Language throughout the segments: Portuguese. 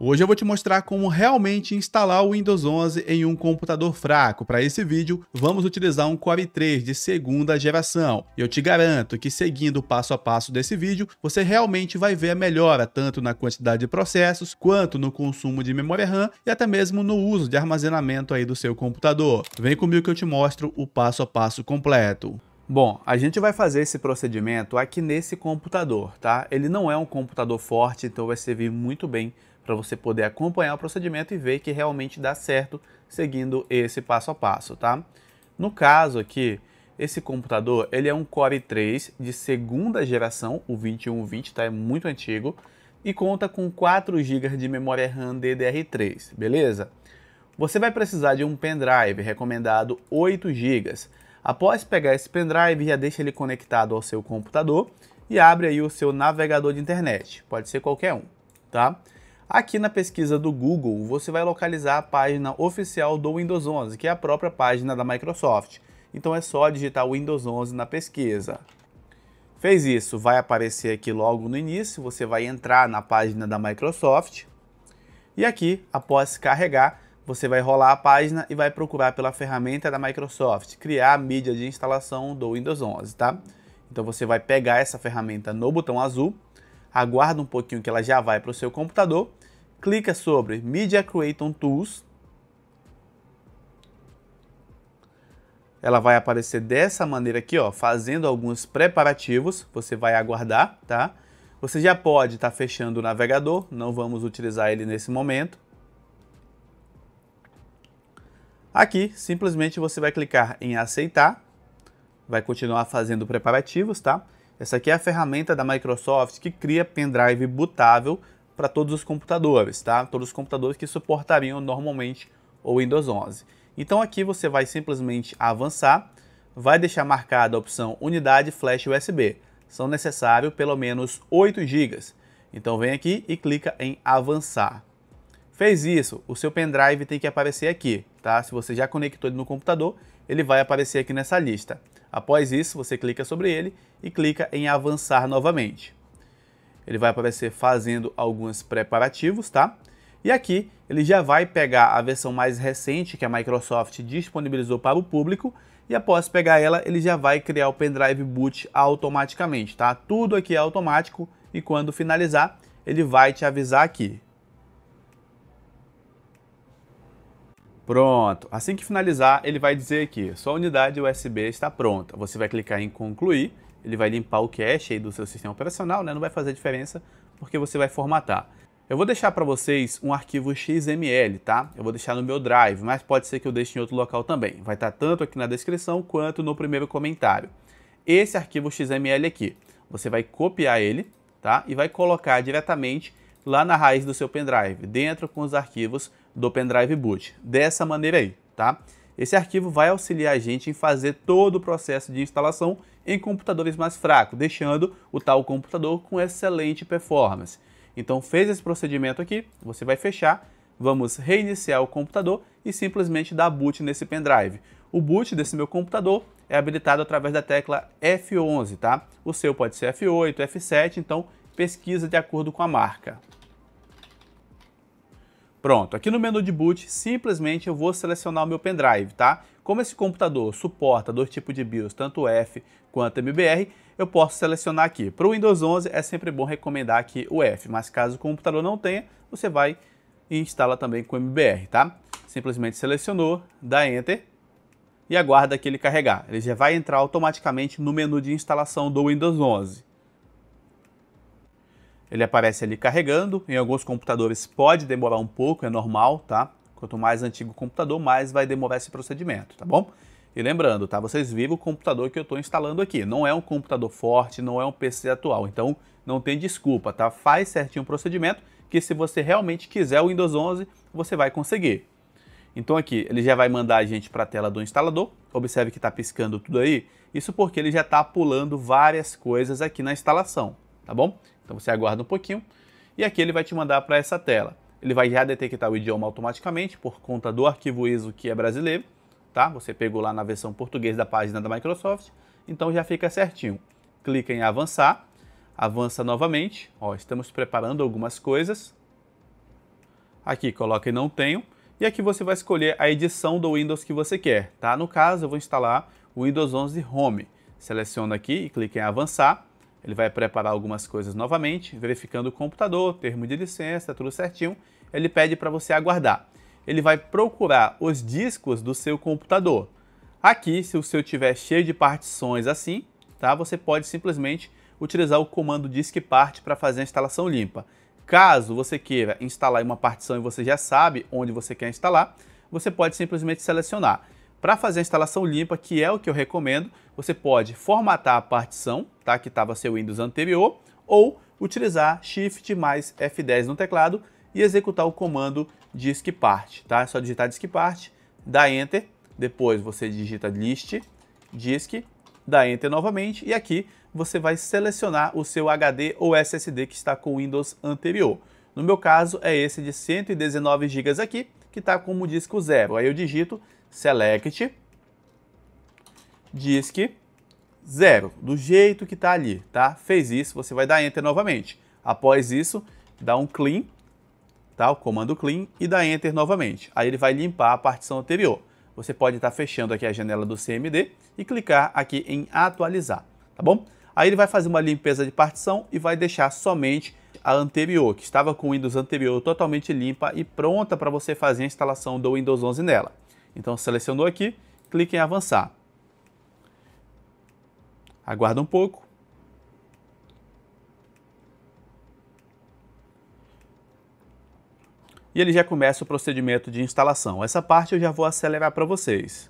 Hoje eu vou te mostrar como realmente instalar o Windows 11 em um computador fraco. Para esse vídeo, vamos utilizar um Core 3 de segunda geração. Eu te garanto que seguindo o passo a passo desse vídeo, você realmente vai ver a melhora tanto na quantidade de processos, quanto no consumo de memória RAM e até mesmo no uso de armazenamento aí do seu computador. Vem comigo que eu te mostro o passo a passo completo. Bom, a gente vai fazer esse procedimento aqui nesse computador, tá? Ele não é um computador forte, então vai servir muito bem para você poder acompanhar o procedimento e ver que realmente dá certo seguindo esse passo a passo, tá? No caso aqui, esse computador, ele é um Core 3 de segunda geração, o 2120, tá? É muito antigo e conta com 4 GB de memória RAM DDR3, beleza? Você vai precisar de um pendrive, recomendado 8 GB. Após pegar esse pendrive, já deixa ele conectado ao seu computador e abre aí o seu navegador de internet, pode ser qualquer um, tá? Aqui na pesquisa do Google, você vai localizar a página oficial do Windows 11, que é a própria página da Microsoft. Então é só digitar Windows 11 na pesquisa. Fez isso, vai aparecer aqui logo no início, você vai entrar na página da Microsoft. E aqui, após carregar, você vai rolar a página e vai procurar pela ferramenta da Microsoft, criar a mídia de instalação do Windows 11, tá? Então você vai pegar essa ferramenta no botão azul, aguarda um pouquinho que ela já vai para o seu computador clica sobre Media Creation Tools. Ela vai aparecer dessa maneira aqui, ó, fazendo alguns preparativos. Você vai aguardar, tá? Você já pode estar tá fechando o navegador, não vamos utilizar ele nesse momento. Aqui, simplesmente você vai clicar em aceitar, vai continuar fazendo preparativos, tá? Essa aqui é a ferramenta da Microsoft que cria pendrive bootável para todos os computadores, tá? Todos os computadores que suportariam normalmente o Windows 11. Então aqui você vai simplesmente avançar, vai deixar marcada a opção unidade flash USB. São necessários pelo menos 8 GB. Então vem aqui e clica em avançar. Fez isso, o seu pendrive tem que aparecer aqui, tá? Se você já conectou ele no computador, ele vai aparecer aqui nessa lista. Após isso, você clica sobre ele e clica em avançar novamente ele vai aparecer fazendo alguns preparativos, tá? E aqui ele já vai pegar a versão mais recente que a Microsoft disponibilizou para o público e após pegar ela, ele já vai criar o pendrive boot automaticamente, tá? Tudo aqui é automático e quando finalizar, ele vai te avisar aqui. Pronto, assim que finalizar, ele vai dizer aqui, sua unidade USB está pronta. Você vai clicar em concluir ele vai limpar o cache aí do seu sistema operacional, né? não vai fazer diferença porque você vai formatar. Eu vou deixar para vocês um arquivo XML, tá? Eu vou deixar no meu Drive, mas pode ser que eu deixe em outro local também. Vai estar tá tanto aqui na descrição quanto no primeiro comentário. Esse arquivo XML aqui, você vai copiar ele, tá? E vai colocar diretamente lá na raiz do seu pendrive, dentro com os arquivos do pendrive boot. Dessa maneira aí, tá? Esse arquivo vai auxiliar a gente em fazer todo o processo de instalação em computadores mais fracos, deixando o tal computador com excelente performance. Então fez esse procedimento aqui, você vai fechar, vamos reiniciar o computador e simplesmente dar boot nesse pendrive. O boot desse meu computador é habilitado através da tecla F11, tá? O seu pode ser F8, F7, então pesquisa de acordo com a marca. Pronto, aqui no menu de boot, simplesmente eu vou selecionar o meu pendrive, tá? Como esse computador suporta dois tipos de BIOS, tanto F quanto MBR, eu posso selecionar aqui. Para o Windows 11 é sempre bom recomendar aqui o F, mas caso o computador não tenha, você vai e instala também com MBR, tá? Simplesmente selecionou, dá Enter e aguarda que ele carregar. Ele já vai entrar automaticamente no menu de instalação do Windows 11. Ele aparece ali carregando. Em alguns computadores pode demorar um pouco, é normal, tá? Quanto mais antigo o computador, mais vai demorar esse procedimento, tá bom? E lembrando, tá? Vocês viram o computador que eu estou instalando aqui. Não é um computador forte, não é um PC atual. Então, não tem desculpa, tá? Faz certinho o procedimento que se você realmente quiser o Windows 11, você vai conseguir. Então aqui, ele já vai mandar a gente para a tela do instalador. Observe que está piscando tudo aí. Isso porque ele já está pulando várias coisas aqui na instalação tá bom? Então você aguarda um pouquinho e aqui ele vai te mandar para essa tela. Ele vai já detectar o idioma automaticamente por conta do arquivo ISO que é brasileiro, tá? Você pegou lá na versão português da página da Microsoft, então já fica certinho. Clica em avançar, avança novamente, ó, estamos preparando algumas coisas. Aqui coloca em não tenho e aqui você vai escolher a edição do Windows que você quer, tá? No caso, eu vou instalar o Windows 11 Home. Seleciona aqui e clica em avançar. Ele vai preparar algumas coisas novamente, verificando o computador, termo de licença, tudo certinho. Ele pede para você aguardar. Ele vai procurar os discos do seu computador. Aqui, se o seu tiver cheio de partições assim, tá? Você pode simplesmente utilizar o comando disk part para fazer a instalação limpa. Caso você queira instalar uma partição e você já sabe onde você quer instalar, você pode simplesmente selecionar. Para fazer a instalação limpa, que é o que eu recomendo, você pode formatar a partição, tá, que estava seu Windows anterior, ou utilizar Shift mais F10 no teclado e executar o comando disk part, tá? É só digitar disk part, dá enter, depois você digita list disk, dá enter novamente e aqui você vai selecionar o seu HD ou SSD que está com o Windows anterior. No meu caso é esse de 119 GB aqui, que está como disco zero. Aí eu digito select diz que zero, do jeito que está ali, tá? Fez isso, você vai dar enter novamente. Após isso, dá um clean, tá? O comando clean e dá enter novamente. Aí ele vai limpar a partição anterior. Você pode estar tá fechando aqui a janela do CMD e clicar aqui em atualizar, tá bom? Aí ele vai fazer uma limpeza de partição e vai deixar somente a anterior, que estava com o Windows anterior totalmente limpa e pronta para você fazer a instalação do Windows 11 nela. Então selecionou aqui, clique em avançar. Aguarda um pouco. E ele já começa o procedimento de instalação. Essa parte eu já vou acelerar para vocês.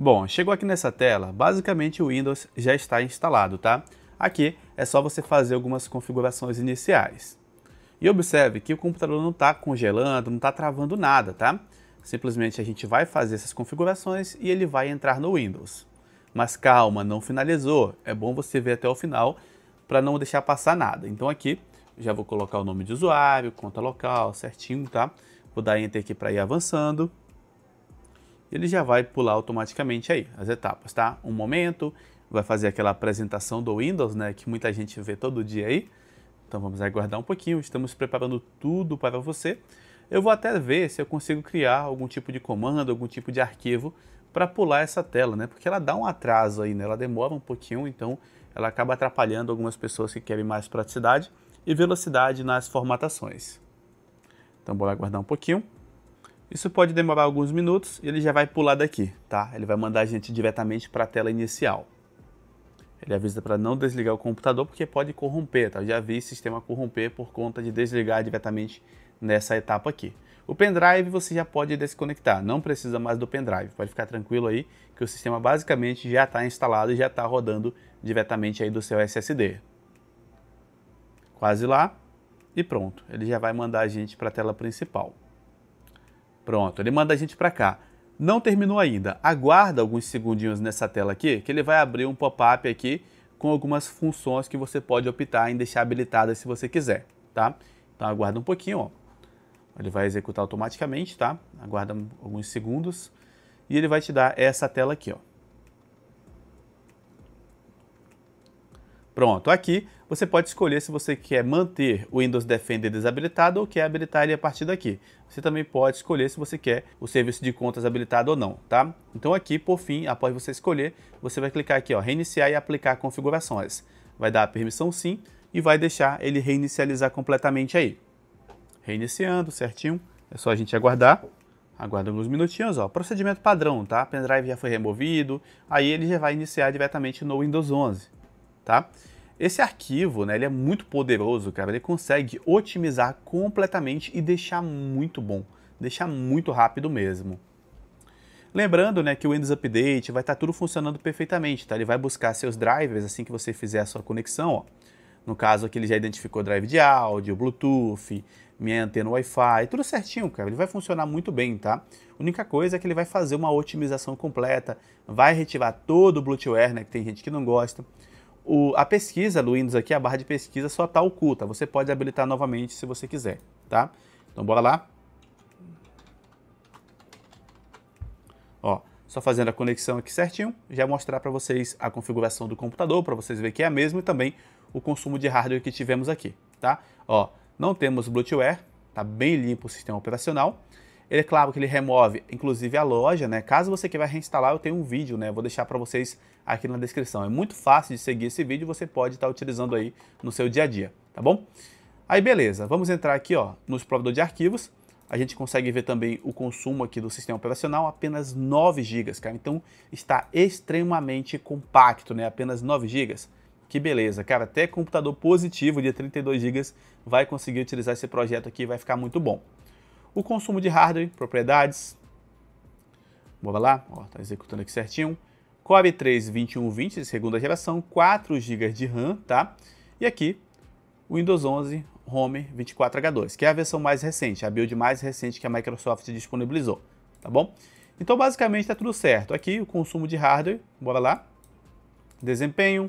Bom, chegou aqui nessa tela, basicamente o Windows já está instalado, tá? Aqui é só você fazer algumas configurações iniciais. E observe que o computador não está congelando, não está travando nada, tá? Simplesmente a gente vai fazer essas configurações e ele vai entrar no Windows. Mas calma, não finalizou. É bom você ver até o final para não deixar passar nada. Então aqui já vou colocar o nome de usuário, conta local, certinho, tá? Vou dar Enter aqui para ir avançando ele já vai pular automaticamente aí as etapas, tá? Um momento, vai fazer aquela apresentação do Windows, né, que muita gente vê todo dia aí. Então vamos aguardar um pouquinho, estamos preparando tudo para você. Eu vou até ver se eu consigo criar algum tipo de comando, algum tipo de arquivo para pular essa tela, né? Porque ela dá um atraso aí, né? Ela demora um pouquinho, então ela acaba atrapalhando algumas pessoas que querem mais praticidade e velocidade nas formatações. Então bora aguardar um pouquinho. Isso pode demorar alguns minutos e ele já vai pular daqui, tá? Ele vai mandar a gente diretamente para a tela inicial. Ele avisa para não desligar o computador porque pode corromper, tá? Eu já vi sistema corromper por conta de desligar diretamente nessa etapa aqui. O pendrive você já pode desconectar, não precisa mais do pendrive. Pode ficar tranquilo aí que o sistema basicamente já está instalado e já está rodando diretamente aí do seu SSD. Quase lá e pronto, ele já vai mandar a gente para a tela principal. Pronto, ele manda a gente para cá. Não terminou ainda. Aguarda alguns segundinhos nessa tela aqui, que ele vai abrir um pop-up aqui com algumas funções que você pode optar em deixar habilitadas se você quiser, tá? Então aguarda um pouquinho, ó. Ele vai executar automaticamente, tá? Aguarda alguns segundos e ele vai te dar essa tela aqui, ó. Pronto, aqui você pode escolher se você quer manter o Windows Defender desabilitado ou quer habilitar ele a partir daqui. Você também pode escolher se você quer o serviço de contas habilitado ou não, tá? Então aqui, por fim, após você escolher, você vai clicar aqui, ó, reiniciar e aplicar configurações. Vai dar a permissão sim e vai deixar ele reinicializar completamente aí. Reiniciando certinho, é só a gente aguardar. Aguarda alguns minutinhos, ó. Procedimento padrão, tá? Pendrive já foi removido, aí ele já vai iniciar diretamente no Windows 11 tá? Esse arquivo, né, ele é muito poderoso, cara. Ele consegue otimizar completamente e deixar muito bom, deixar muito rápido mesmo. Lembrando, né, que o Windows Update vai estar tá tudo funcionando perfeitamente, tá? Ele vai buscar seus drivers assim que você fizer a sua conexão, ó. No caso aqui ele já identificou drive de áudio, Bluetooth, minha antena Wi-Fi, tudo certinho, cara. Ele vai funcionar muito bem, tá? A única coisa é que ele vai fazer uma otimização completa, vai retirar todo o Bluetooth, né, que tem gente que não gosta, o, a pesquisa do Windows aqui, a barra de pesquisa, só está oculta. Você pode habilitar novamente se você quiser, tá? Então bora lá. Ó, só fazendo a conexão aqui certinho, já mostrar para vocês a configuração do computador, para vocês verem que é a mesma e também o consumo de hardware que tivemos aqui, tá? Ó, não temos Bluetooth, tá bem limpo o sistema operacional. Ele é claro que ele remove, inclusive, a loja, né? Caso você queira reinstalar, eu tenho um vídeo, né? Vou deixar para vocês aqui na descrição. É muito fácil de seguir esse vídeo, você pode estar tá utilizando aí no seu dia a dia, tá bom? Aí, beleza. Vamos entrar aqui, ó, no explorador de arquivos. A gente consegue ver também o consumo aqui do sistema operacional, apenas 9 GB, cara. Então, está extremamente compacto, né? Apenas 9 GB. Que beleza, cara. Até computador positivo de 32 GB vai conseguir utilizar esse projeto aqui, vai ficar muito bom o consumo de hardware, propriedades. Bora lá, ó, tá executando aqui certinho. Core 3 2120 segunda geração, 4 GB de RAM, tá? E aqui, Windows 11 Home 24H2, que é a versão mais recente, a build mais recente que a Microsoft disponibilizou, tá bom? Então, basicamente, tá tudo certo. Aqui, o consumo de hardware, bora lá. Desempenho,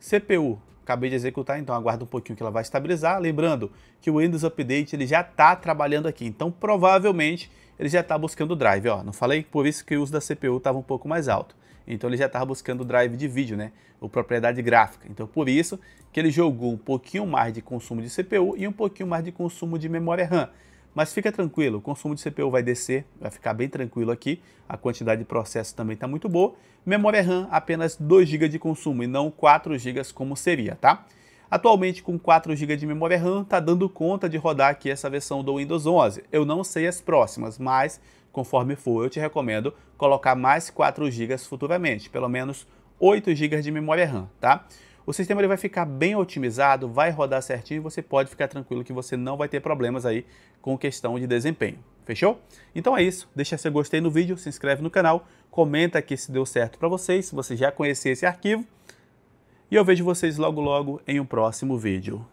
CPU Acabei de executar, então aguarda um pouquinho que ela vai estabilizar. Lembrando que o Windows Update ele já está trabalhando aqui, então provavelmente ele já está buscando o drive. Ó. Não falei? Por isso que o uso da CPU estava um pouco mais alto. Então ele já estava buscando o drive de vídeo, né? O propriedade gráfica. Então por isso que ele jogou um pouquinho mais de consumo de CPU e um pouquinho mais de consumo de memória RAM. Mas fica tranquilo, o consumo de CPU vai descer, vai ficar bem tranquilo aqui. A quantidade de processo também está muito boa. Memória RAM, apenas 2 GB de consumo e não 4 GB como seria, tá? Atualmente, com 4 GB de memória RAM, está dando conta de rodar aqui essa versão do Windows 11. Eu não sei as próximas, mas conforme for, eu te recomendo colocar mais 4 GB futuramente, pelo menos 8 GB de memória RAM, tá? o sistema ele vai ficar bem otimizado, vai rodar certinho e você pode ficar tranquilo que você não vai ter problemas aí com questão de desempenho. Fechou? Então é isso. Deixa seu gostei no vídeo, se inscreve no canal, comenta aqui se deu certo para vocês, se você já conhecia esse arquivo. E eu vejo vocês logo logo em um próximo vídeo.